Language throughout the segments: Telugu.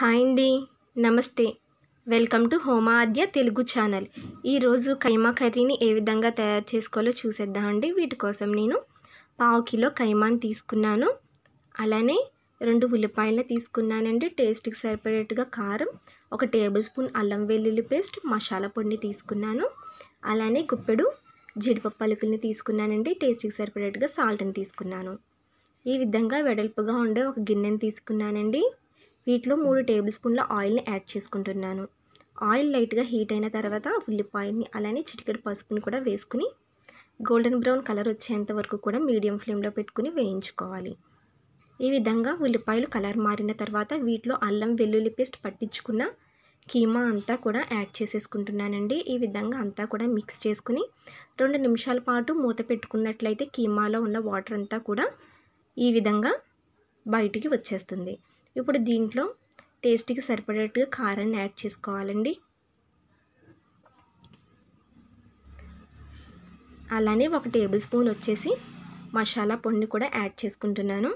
హాయ్ అండి నమస్తే welcome to Homadya Telugu channel ఈరోజు కైమా కర్రీని ఏ విధంగా తయారు చేసుకోవాలో చూసేద్దాం అండి వీటి కోసం నేను పావు కిలో కైమాని తీసుకున్నాను అలానే రెండు ఉల్లిపాయలను తీసుకున్నానండి టేస్ట్కి సరిపడేట్టుగా కారం ఒక టేబుల్ స్పూన్ అల్లం వెల్లుల్లి పేస్ట్ మసాలా పొడిని తీసుకున్నాను అలానే గుప్పెడు జీడిపప్పు అలుకుల్ని తీసుకున్నానండి టేస్ట్కి సరిపడేట్టుగా సాల్ట్ని తీసుకున్నాను ఈ విధంగా వెడల్పుగా ఉండే ఒక గిన్నెని తీసుకున్నానండి వీటిలో మూడు టేబుల్ స్పూన్ల ఆయిల్ని యాడ్ చేసుకుంటున్నాను ఆయిల్ లైట్గా హీట్ అయిన తర్వాత ఉల్లిపాయని అలానే చిటికెడు పసుపుని కూడా వేసుకుని గోల్డెన్ బ్రౌన్ కలర్ వచ్చేంత వరకు కూడా మీడియం ఫ్లేమ్లో పెట్టుకుని వేయించుకోవాలి ఈ విధంగా ఉల్లిపాయలు కలర్ మారిన తర్వాత వీటిలో అల్లం వెల్లుల్లి పేస్ట్ పట్టించుకున్న కీమా అంతా కూడా యాడ్ చేసేసుకుంటున్నానండి ఈ విధంగా అంతా కూడా మిక్స్ చేసుకుని రెండు నిమిషాల పాటు మూత పెట్టుకున్నట్లయితే కీమాలో ఉన్న వాటర్ అంతా కూడా ఈ విధంగా బయటికి వచ్చేస్తుంది ఇప్పుడు దీంట్లో టేస్ట్కి సరిపడేట్టుగా కారాన్ని యాడ్ చేసుకోవాలండి అలానే ఒక టేబుల్ స్పూన్ వచ్చేసి మసాలా పొడిని కూడా యాడ్ చేసుకుంటున్నాను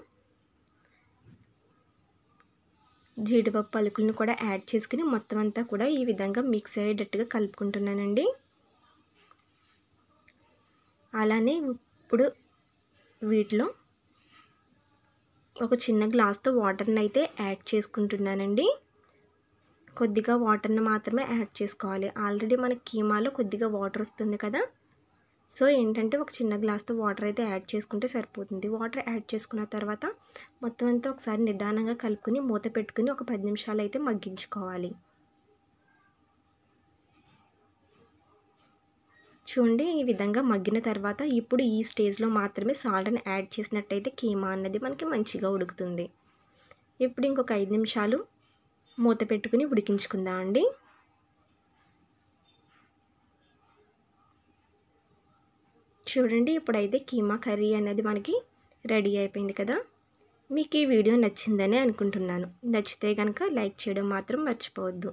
జీడిపప్పు పలుకులను కూడా యాడ్ చేసుకుని మొత్తం అంతా కూడా ఈ విధంగా మిక్స్ అయ్యేటట్టుగా కలుపుకుంటున్నానండి అలానే ఇప్పుడు వీటిలో ఒక చిన్న గ్లాస్తో వాటర్ని అయితే యాడ్ చేసుకుంటున్నానండి కొద్దిగా వాటర్ని మాత్రమే యాడ్ చేసుకోవాలి ఆల్రెడీ మన కీమాలో కొద్దిగా వాటర్ వస్తుంది కదా సో ఏంటంటే ఒక చిన్న గ్లాస్తో వాటర్ అయితే యాడ్ చేసుకుంటే సరిపోతుంది వాటర్ యాడ్ చేసుకున్న తర్వాత మొత్తం అంతా ఒకసారి నిదానంగా కలుపుకుని మూత పెట్టుకుని ఒక పది నిమిషాలు అయితే మగ్గించుకోవాలి చూడండి ఈ విధంగా మగ్గిన తర్వాత ఇప్పుడు ఈ స్టేజ్లో మాత్రమే సాల్ట్ని యాడ్ చేసినట్టయితే కీమా అన్నది మనకి మంచిగా ఉడుకుతుంది ఇప్పుడు ఇంకొక ఐదు నిమిషాలు మూత పెట్టుకుని ఉడికించుకుందాం అండి చూడండి ఇప్పుడైతే కీమా కర్రీ అనేది మనకి రెడీ అయిపోయింది కదా మీకు ఈ వీడియో నచ్చిందని అనుకుంటున్నాను నచ్చితే కనుక లైక్ చేయడం మాత్రం మర్చిపోవద్దు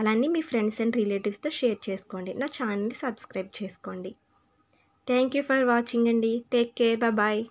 అలానే మీ ఫ్రెండ్స్ అండ్ రిలేటివ్స్తో షేర్ చేసుకోండి నా ఛానల్ని సబ్స్క్రైబ్ చేసుకోండి థ్యాంక్ యూ ఫర్ వాచింగ్ అండి టేక్ కేర్ బాయ్